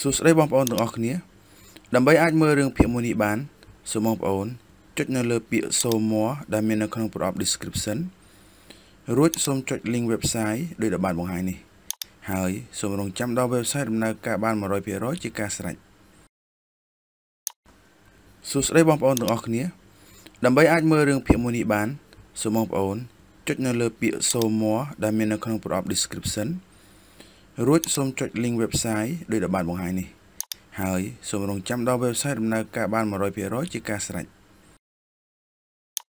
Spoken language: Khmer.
សួស្តីបងប្អូនទាំងអស់គ្នាដើម្បីអាចមើលរឿងភាគមួយនេះបានសូមបងប្អូនចុចនៅលើ ពាក្យ So More ដែលមាននៅក្នុងប្រអប់ description រួចសូមចុច link website ដោយដែលបានបង្ហាញនេះហើយសូមរងចាំដល់ website ដំណើរការបាន100%ជាការស្រេចសួស្តីបងប្អូនទាំងអស់គ្នាដើម្បីអាចមើលរឿងភាគមួយនេះបានសូមបងប្អូនចុចនៅលើពាក្យ So More ដែលមាននៅក្នុងប្រអប់ description រួចសូមចុច link website ដោយដែលបានបង្ហាញនេះហើយសូមរងចាំដល់ website ដំណើរការបាន100%ជាការស្រេច។